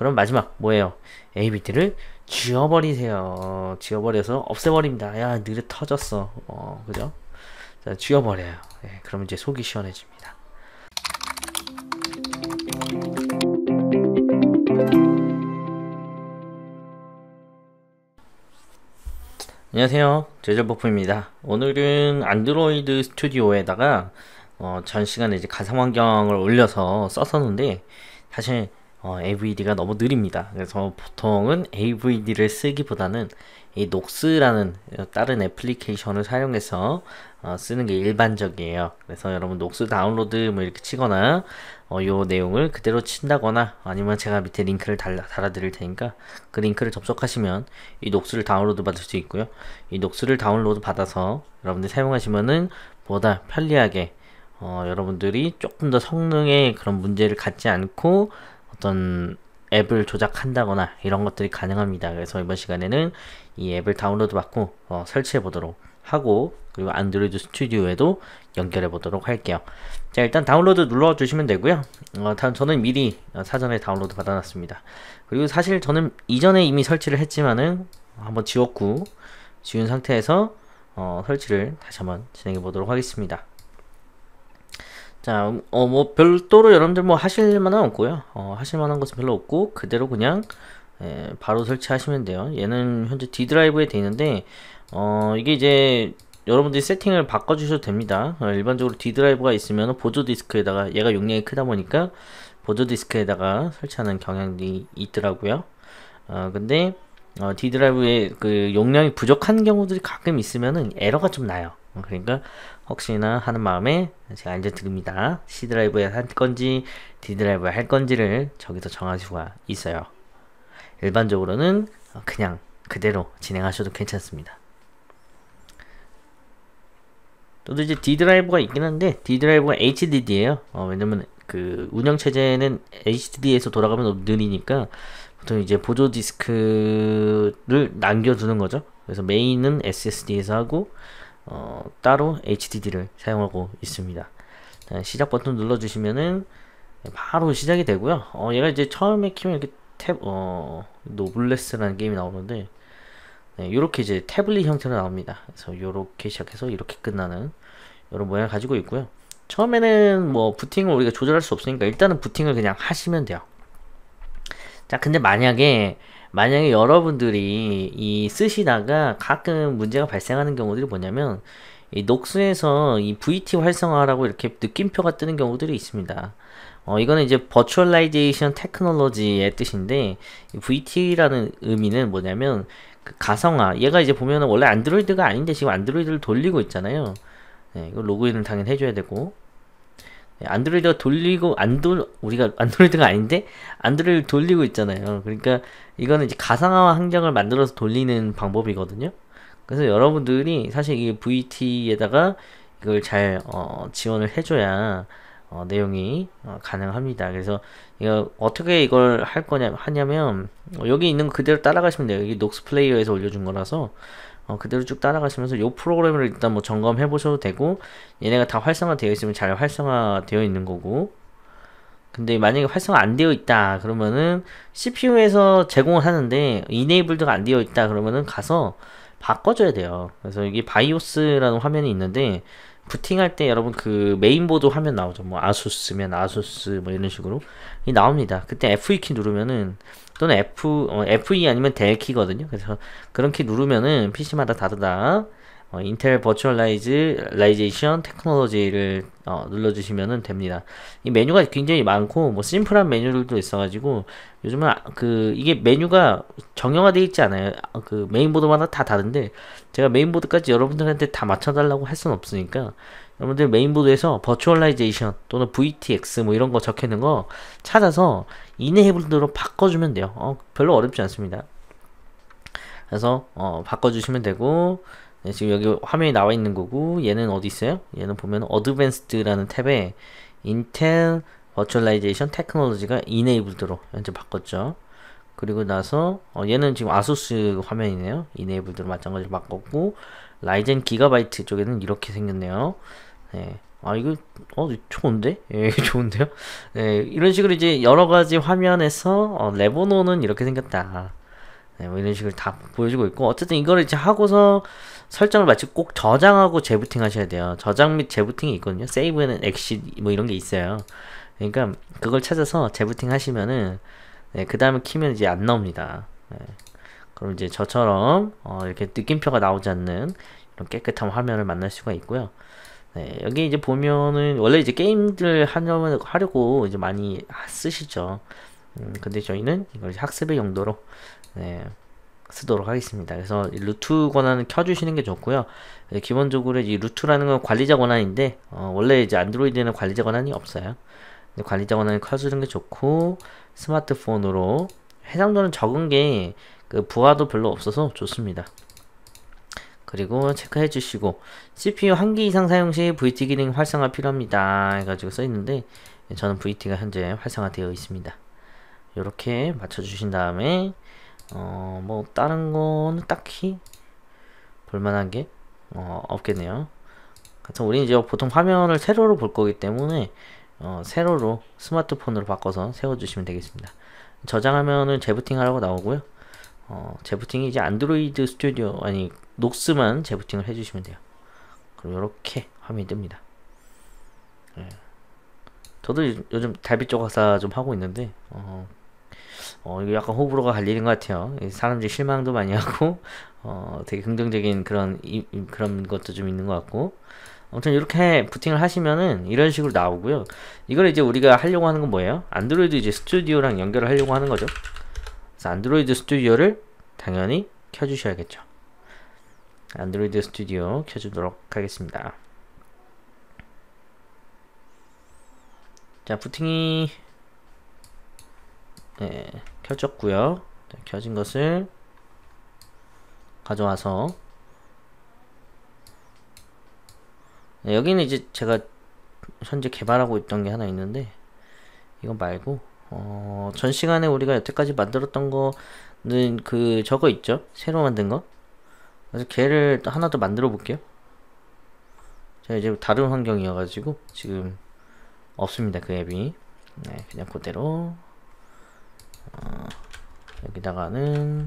그럼 마지막 뭐예요? ABT를 지워버리세요. 지워버려서 없애버립니다. 야 느려 터졌어. 어 그죠? 자 지워버려요. 예, 그럼 이제 속이 시원해집니다. 안녕하세요 제절버프입니다 오늘은 안드로이드 스튜디오에다가 어, 전 시간에 이제 가상 환경을 올려서 썼었는데 사실 어, AVD가 너무 느립니다. 그래서 보통은 AVD를 쓰기보다는 이 녹스라는 다른 애플리케이션을 사용해서 어, 쓰는 게 일반적이에요. 그래서 여러분 녹스 다운로드 뭐 이렇게 치거나 어, 요 내용을 그대로 친다거나 아니면 제가 밑에 링크를 달라, 달아드릴 테니까 그 링크를 접속하시면 이 녹스를 다운로드 받을 수 있고요. 이 녹스를 다운로드 받아서 여러분들 사용하시면은 보다 편리하게 어, 여러분들이 조금 더 성능에 그런 문제를 갖지 않고 어떤 앱을 조작한다거나 이런 것들이 가능합니다. 그래서 이번 시간에는 이 앱을 다운로드 받고 어, 설치해 보도록 하고 그리고 안드로이드 스튜디오에도 연결해 보도록 할게요. 자 일단 다운로드 눌러 주시면 되고요. 어, 저는 미리 어, 사전에 다운로드 받아놨습니다. 그리고 사실 저는 이전에 이미 설치를 했지만은 한번 지웠고 지운 상태에서 어, 설치를 다시 한번 진행해 보도록 하겠습니다. 자, 음, 어, 뭐, 별도로 여러분들 뭐 하실 만한 없고요. 어, 하실 만한 것은 별로 없고, 그대로 그냥, 예, 바로 설치하시면 돼요. 얘는 현재 D 드라이브에 돼 있는데, 어, 이게 이제, 여러분들이 세팅을 바꿔주셔도 됩니다. 어, 일반적으로 D 드라이브가 있으면 보조 디스크에다가, 얘가 용량이 크다 보니까, 보조 디스크에다가 설치하는 경향이 있더라고요. 어, 근데, 어, D 드라이브에그 용량이 부족한 경우들이 가끔 있으면은 에러가 좀 나요. 어, 그러니까 혹시나 하는 마음에 제가 알려드립니다. C 드라이브에 할 건지 D 드라이브에 할 건지를 저기서 정할 수가 있어요. 일반적으로는 그냥 그대로 진행하셔도 괜찮습니다. 또 이제 D 드라이브가 있긴 한데 D 드라이브가 HDD예요. 어, 왜냐면 그 운영 체제는 HDD에서 돌아가면 너 느리니까 보통 이제 보조 디스크를 남겨두는 거죠. 그래서 메인은 SSD에서 하고 어, 따로 HDD를 사용하고 있습니다. 네, 시작 버튼 눌러주시면은 바로 시작이 되고요. 어, 얘가 이제 처음에 키면 이렇게 탭, 어, 노블레스라는 게임이 나오는데, 네, 이렇게 이제 태블릿 형태로 나옵니다. 그래서 이렇게 시작해서 이렇게 끝나는 이런 모양을 가지고 있고요. 처음에는 뭐 부팅을 우리가 조절할 수 없으니까 일단은 부팅을 그냥 하시면 돼요. 자, 근데 만약에 만약에 여러분들이 이 쓰시다가 가끔 문제가 발생하는 경우들이 뭐냐면 이 녹수에서 이 VT 활성화라고 이렇게 느낌표가 뜨는 경우들이 있습니다. 어, 이거는 이제 v i r t u a l i z a t i o 의 뜻인데 VT라는 의미는 뭐냐면 그 가성화. 얘가 이제 보면은 원래 안드로이드가 아닌데 지금 안드로이드를 돌리고 있잖아요. 네, 이거 로그인을 당연히 해줘야 되고 안드로이드가 돌리고 안돌 우리가 안드로이드가 아닌데 안드로이드 돌리고 있잖아요. 그러니까 이거는 이제 가상화 환경을 만들어서 돌리는 방법이거든요. 그래서 여러분들이 사실 이 VT에다가 이걸 잘 어, 지원을 해줘야 어, 내용이 어, 가능합니다. 그래서 이거 어떻게 이걸 할 거냐 하냐면 여기 있는 그대로 따라가시면 돼요. 여기 녹스 플레이어에서 올려준 거라서 어, 그대로 쭉 따라가시면서 이 프로그램을 일단 뭐 점검해 보셔도 되고 얘네가 다 활성화되어 있으면 잘 활성화되어 있는 거고 근데 만약에 활성화 안 되어 있다 그러면은 CPU에서 제공을 하는데 이네이블드가 안 되어 있다 그러면은 가서 바꿔줘야 돼요 그래서 이게 바이오스라는 화면이 있는데 부팅할 때 여러분 그 메인보드 화면 나오죠. 뭐 아수스면 아수스 뭐 이런 식으로 이 나옵니다. 그때 F2키 e 누르면은 또는 F 어, F2 e 아니면 델키거든요. 그래서 그런 키 누르면은 PC마다 다르다. 어, 인텔 버츄얼라이즈 라이제이션 테크놀로지를 어, 눌러주시면 됩니다. 이 메뉴가 굉장히 많고 뭐 심플한 메뉴들도 있어가지고 요즘은 아, 그 이게 메뉴가 정형화되어 있지 않아요. 아, 그 메인보드마다 다 다른데 제가 메인보드까지 여러분들한테 다 맞춰달라고 할 수는 없으니까 여러분들 메인보드에서 버추얼라이제이션 또는 VTX 뭐 이런 거 적혀있는 거 찾아서 이네이블드로 바꿔주면 돼요. 어, 별로 어렵지 않습니다. 그래서 어, 바꿔주시면 되고 네, 지금 여기 화면이 나와 있는 거고 얘는 어디 있어요? 얘는 보면 어드밴스드라는 탭에 인텔 버추얼라이제이션 테크놀로지가 이네이블드로 현재 바꿨죠. 그리고 나서 어, 얘는 지금 아수스 화면이네요. 이네이블드로 마찬가지로 바꿨고 라이젠 기가바이트 쪽에는 이렇게 생겼네요. 네. 아 이거 어 좋은데? 예, 좋은데요? 네, 이런 식으로 이제 여러 가지 화면에서 어, 레버노는 이렇게 생겼다. 네, 뭐 이런 식으로 다 보여주고 있고 어쨌든 이걸 이제 하고서 설정을 마치고 꼭 저장하고 재부팅 하셔야 돼요. 저장 및 재부팅이 있거든요. 세이브는 에 엑시 뭐 이런 게 있어요. 그러니까 그걸 찾아서 재부팅 하시면은 네, 예, 그 다음에 키면 이제 안 나옵니다. 네. 그럼 이제 저처럼 어, 이렇게 느낌표가 나오지 않는 이런 깨끗한 화면을 만날 수가 있고요. 네, 여기 이제 보면은 원래 이제 게임들 하려면 하려고 이제 많이 쓰시죠. 음, 근데 저희는 이걸 학습의 용도로 네, 쓰도록 하겠습니다. 그래서 루트 권한을 켜주시는 게 좋고요. 네, 기본적으로 이 루트라는 건 관리자 권한인데 어, 원래 이제 안드로이드는 관리자 권한이 없어요. 관리자 권한을 커주는 게 좋고 스마트폰으로 해상도는 적은 게 그 부하도 별로 없어서 좋습니다. 그리고 체크해 주시고 CPU 한기 이상 사용 시 VT 기능 활성화 필요합니다 해가지고 써 있는데 저는 VT가 현재 활성화되어 있습니다. 이렇게 맞춰주신 다음에 어뭐 다른 거는 딱히 볼만한 게어 없겠네요. 그래서 우리는 이제 보통 화면을 세로로 볼 거기 때문에 어, 세로로 스마트폰으로 바꿔서 세워주시면 되겠습니다. 저장하면은 재부팅하라고 나오고요. 어, 재부팅이 이제 안드로이드 스튜디오 아니 녹스만 재부팅을 해주시면 돼요. 그럼 이렇게 화면이 뜹니다. 예. 저도 요즘 달빛 조각사 좀 하고 있는데 어, 어, 이거 약간 호불호가 갈리는 것 같아요. 사람들이 실망도 많이 하고, 어, 되게 긍정적인 그런, 이, 그런 것도 좀 있는 것 같고, 아무튼 이렇게 부팅을 하시면은 이런 식으로 나오고요. 이걸 이제 우리가 하려고 하는 건 뭐예요? 안드로이드 이제 스튜디오랑 연결을 하려고 하는 거죠. 그래서 안드로이드 스튜디오를 당연히 켜주셔야겠죠. 안드로이드 스튜디오 켜주도록 하겠습니다. 자, 부팅이 네, 켜졌고요. 켜진 것을 가져와서 네, 여기는 이제 제가 현재 개발하고 있던 게 하나 있는데 이거 말고 어, 전 시간에 우리가 여태까지 만들었던 거는 그 저거 있죠? 새로 만든 거? 그래서 걔를 또 하나 더 만들어 볼게요. 제가 이제 다른 환경이어가지고 지금 없습니다. 그 앱이. 네, 그냥 그대로 어, 여기다가는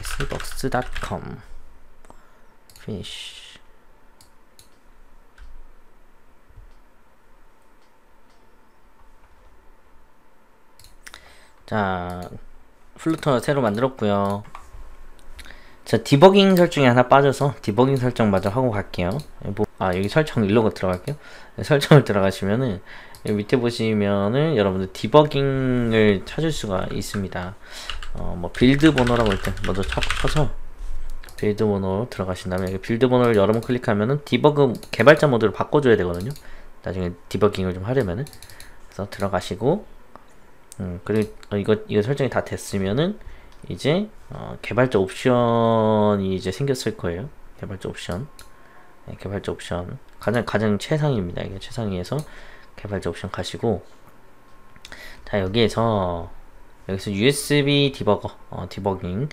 sbox.com finish 자 플루터 새로 만들었고요 자 디버깅 설정이 하나 빠져서 디버깅 설정 마저 하고 갈게요 예, 뭐, 아 여기 설정 일로가 들어갈게요 예, 설정을 들어가시면은 밑에 보시면은 여러분들 디버깅을 찾을 수가 있습니다 어, 뭐 빌드 번호라고 할 때 먼저 쳐서 빌드 번호 들어가신 다음에 여기 빌드 번호를 여러 번 클릭하면은 디버그 개발자 모드로 바꿔줘야 되거든요 나중에 디버깅을 좀 하려면은 그래서 들어가시고 음, 그리고 어, 이거 이거 설정이 다 됐으면은 이제 어, 개발자 옵션이 이제 생겼을 거예요. 개발자 옵션, 네, 개발자 옵션 가장 가장 최상입니다. 이게 최상위에서 개발자 옵션 가시고 자 여기에서 여기서 USB 디버거 어, 디버깅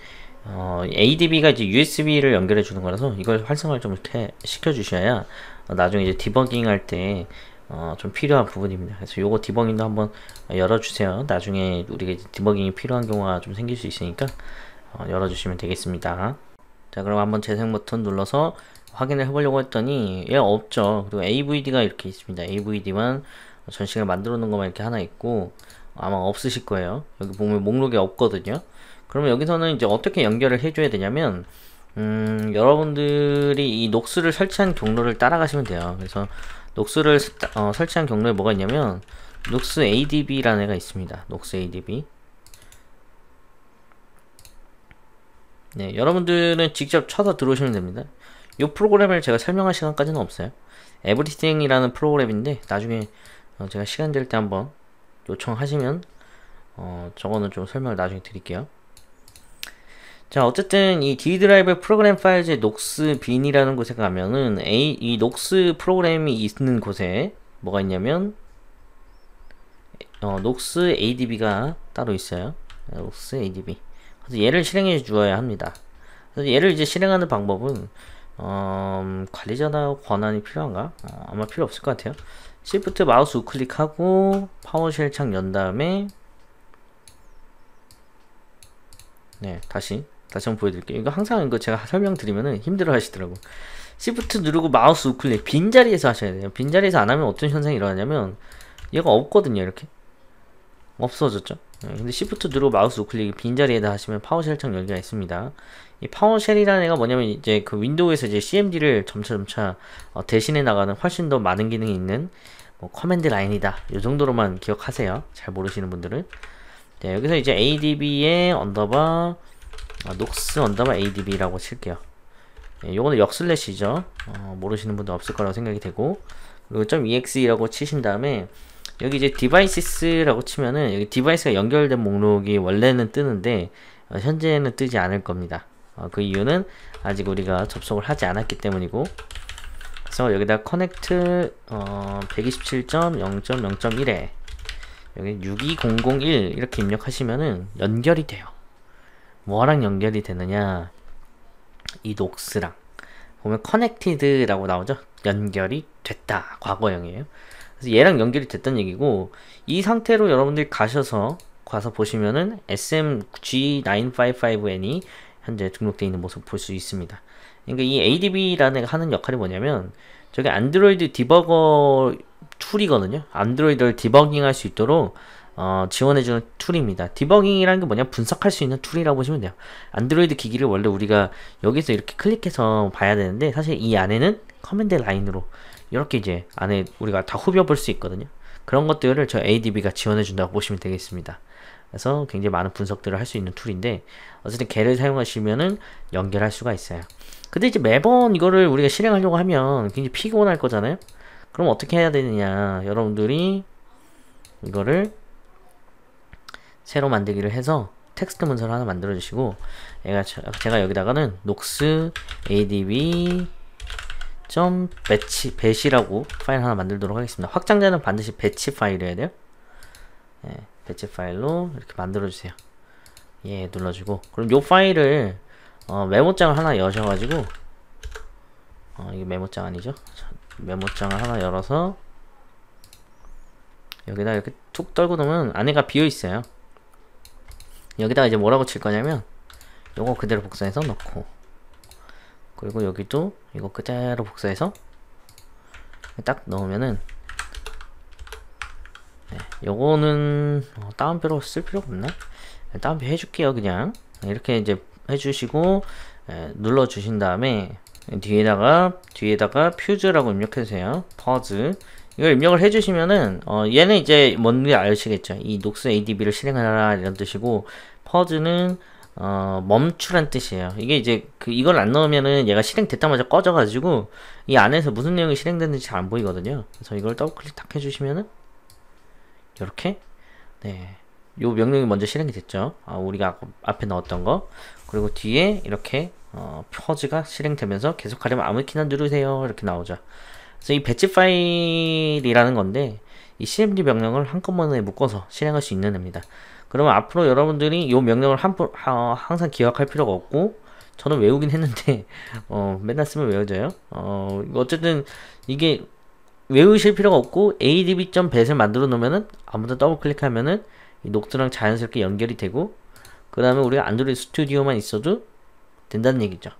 어, ADB가 이제 USB를 연결해 주는 거라서 이걸 활성화를 좀 해, 시켜 주셔야 나중에 이제 디버깅 할때 어, 좀 필요한 부분입니다. 그래서 요거 디버깅도 한번 열어주세요. 나중에 우리 디버깅이 필요한 경우가 좀 생길 수 있으니까 어, 열어주시면 되겠습니다. 자 그럼 한번 재생 버튼 눌러서 확인을 해보려고 했더니 얘 없죠. 그리고 AVD가 이렇게 있습니다. AVD만 전시가 만들어 놓은 것만 이렇게 하나 있고 아마 없으실 거예요. 여기 보면 목록에 없거든요. 그러면 여기서는 이제 어떻게 연결을 해줘야 되냐면 음, 여러분들이 이 녹스를 설치한 경로를 따라가시면 돼요. 그래서 녹스를 어, 설치한 경로에 뭐가 있냐면 녹스 adb라는 애가 있습니다. 녹스 adb 네, 여러분들은 직접 쳐서 들어오시면 됩니다. 이 프로그램을 제가 설명할 시간까지는 없어요. 에브리띵이라는 프로그램인데 나중에 어, 제가 시간 될 때 한번 요청하시면 어, 저거는 좀 설명을 나중에 드릴게요. 자 어쨌든 이 D 드라이브 프로그램 파일즈의 녹스 빈이라는 곳에 가면은 A, 이 녹스 프로그램이 있는 곳에 뭐가 있냐면 어, 녹스 ADB가 따로 있어요. 네, 녹스 ADB. 그래서 얘를 실행해 주어야 합니다. 그래서 얘를 이제 실행하는 방법은 어, 음, 관리자나 권한이 필요한가? 어, 아마 필요 없을 것 같아요. Shift 마우스 우클릭하고 파워쉘 창 연 다음에 네 다시 다시 한번 보여드릴게요. 이거 항상 이거 제가 설명드리면은 힘들어 하시더라고. 시프트 누르고 마우스 우클릭 빈자리에서 하셔야 돼요. 빈자리에서 안 하면 어떤 현상이 일어나냐면 얘가 없거든요. 이렇게 없어졌죠. 네, 근데 시프트 누르고 마우스 우클릭 빈자리에다 하시면 파워쉘 창 열기가 있습니다. 이 파워쉘이라는 애가 뭐냐면 이제 그 윈도우에서 이제 CMD를 점차 점차 어, 대신해 나가는 훨씬 더 많은 기능이 있는 뭐 커맨드 라인이다. 이 정도로만 기억하세요. 잘 모르시는 분들은. 네, 여기서 이제 adb의 언더바 아, 녹스 언더바 adb라고 칠게요. 예, 요거는 역슬래시죠. 어, 모르시는 분도 없을 거라고 생각이 되고 그리고 .exe라고 치신 다음에 여기 이제 devices라고 치면은 여기 디바이스가 연결된 목록이 원래는 뜨는데 어, 현재는 뜨지 않을 겁니다. 어, 그 이유는 아직 우리가 접속을 하지 않았기 때문이고 그래서 여기다 커넥트 어, 127.0.0.1에 여기 62001 이렇게 입력하시면은 연결이 돼요. 뭐랑 연결이 되느냐 이 녹스랑 보면 커넥티드라고 나오죠 연결이 됐다 과거형이에요 그래서 얘랑 연결이 됐다는 얘기고 이 상태로 여러분들이 가셔서 가서 보시면은 SMG955N이 현재 등록되어 있는 모습 볼 수 있습니다 그러니까 이 ADB라는 하는 역할이 뭐냐면 저게 안드로이드 디버거 툴이거든요 안드로이드를 디버깅 할 수 있도록 어, 지원해주는 툴입니다. 디버깅이라는 게 뭐냐 분석할 수 있는 툴이라고 보시면 돼요. 안드로이드 기기를 원래 우리가 여기서 이렇게 클릭해서 봐야 되는데 사실 이 안에는 커맨드 라인으로 이렇게 이제 안에 우리가 다 후벼볼 수 있거든요. 그런 것들을 저 ADB가 지원해준다고 보시면 되겠습니다. 그래서 굉장히 많은 분석들을 할 수 있는 툴인데 어쨌든 걔를 사용하시면은 연결할 수가 있어요. 근데 이제 매번 이거를 우리가 실행하려고 하면 굉장히 피곤할 거잖아요. 그럼 어떻게 해야 되느냐 여러분들이 이거를 새로 만들기를 해서 텍스트 문서를 하나 만들어 주시고 제가 여기다가는 녹스 adb 점 배치 배시라고 파일 하나 만들도록 하겠습니다. 확장자는 반드시 배치 파일이어야 돼요. 네, 배치 파일로 이렇게 만들어 주세요. 예 눌러주고 그럼 요 파일을 어, 메모장을 하나 여셔가지고 어, 이게 메모장 아니죠? 메모장을 하나 열어서 여기다 이렇게 툭 떨고 놓으면 안에가 비어 있어요. 여기다가 이제 뭐라고 칠 거냐면 요거 그대로 복사해서 넣고 그리고 여기도 이거 그대로 복사해서 딱 넣으면은 네, 요거는 어, 다운표로 쓸 필요가 없나? 네, 다운표 해줄게요 그냥 이렇게 이제 해주시고 에, 네, 눌러주신 다음에 뒤에다가 뒤에다가 퓨즈라고 입력해주세요 퍼즈 이걸 입력을 해주시면은 어 얘는 이제 뭔지 아시겠죠 이 녹스 ADB를 실행하라 이런 뜻이고 퍼즈는 어 멈추란 뜻이에요 이게 이제 그 이걸 안 넣으면은 얘가 실행됐다마자 꺼져가지고 이 안에서 무슨 내용이 실행됐는지 잘 안 보이거든요 그래서 이걸 더블 클릭 딱 해주시면은 이렇게 네요 명령이 먼저 실행이 됐죠 아 우리가 앞에 넣었던 거 그리고 뒤에 이렇게 어, 퍼즈가 실행되면서 계속하려면 아무 키나 누르세요 이렇게 나오죠 그래서 이 배치 파일이라는 건데 이 cmd 명령을 한꺼번에 묶어서 실행할 수 있는 애입니다. 그러면 앞으로 여러분들이 이 명령을 한, 어, 항상 기억할 필요가 없고 저는 외우긴 했는데 어, 맨날 쓰면 외워져요. 어, 어쨌든 이게 외우실 필요가 없고 adb.bet을 만들어 놓으면은 아무튼 더블 클릭하면은 이 녹두랑 자연스럽게 연결이 되고 그 다음에 우리가 안드로이드 스튜디오만 있어도 된다는 얘기죠.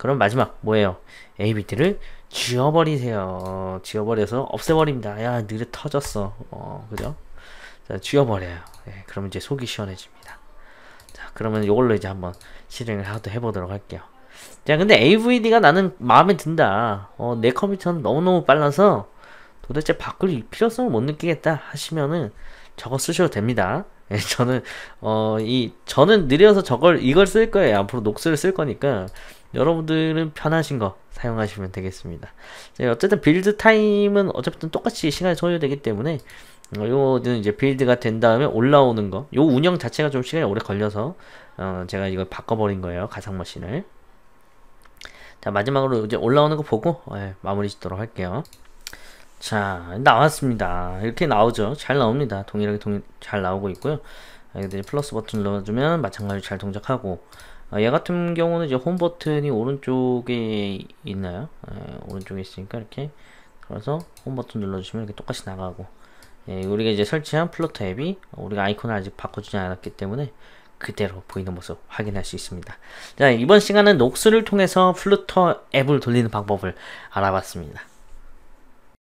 그럼 마지막 뭐예요? ABT를 지워버리세요. 지워버려서 없애버립니다. 야 느려 터졌어. 어 그죠? 자 지워버려요. 예, 그럼 이제 속이 시원해집니다. 자 그러면 이걸로 이제 한번 실행을 하도 해보도록 할게요. 자 근데 AVD가 나는 마음에 든다. 어, 내 컴퓨터는 너무너무 빨라서 도대체 바꿀 필요성을 못 느끼겠다 하시면은 저거 쓰셔도 됩니다. 예, 저는 어 이 저는 느려서 저걸 이걸 쓸 거예요. 앞으로 녹스를 쓸 거니까 여러분들은 편하신 거 사용하시면 되겠습니다. 네, 어쨌든 빌드 타임은 어차피 똑같이 시간이 소요되기 때문에 어, 요거는 이제 빌드가 된 다음에 올라오는 거. 요 운영 자체가 좀 시간이 오래 걸려서 어 제가 이걸 바꿔버린 거예요. 가상 머신을. 자 마지막으로 이제 올라오는 거 보고 어, 예, 마무리 짓도록 할게요. 자 나왔습니다. 이렇게 나오죠. 잘 나옵니다. 동일하게 동일 잘 나오고 있고요. 아, 플러스 버튼 눌러주면 마찬가지로 잘 동작하고 아, 얘 같은 경우는 이제 홈 버튼이 오른쪽에 있나요? 예, 오른쪽에 있으니까 이렇게 들어서 홈 버튼 눌러주시면 이렇게 똑같이 나가고 예, 우리가 이제 설치한 플로터 앱이 우리가 아이콘을 아직 바꿔주지 않았기 때문에 그대로 보이는 모습 확인할 수 있습니다. 자, 이번 시간은 녹수를 통해서 플루터 앱을 돌리는 방법을 알아봤습니다.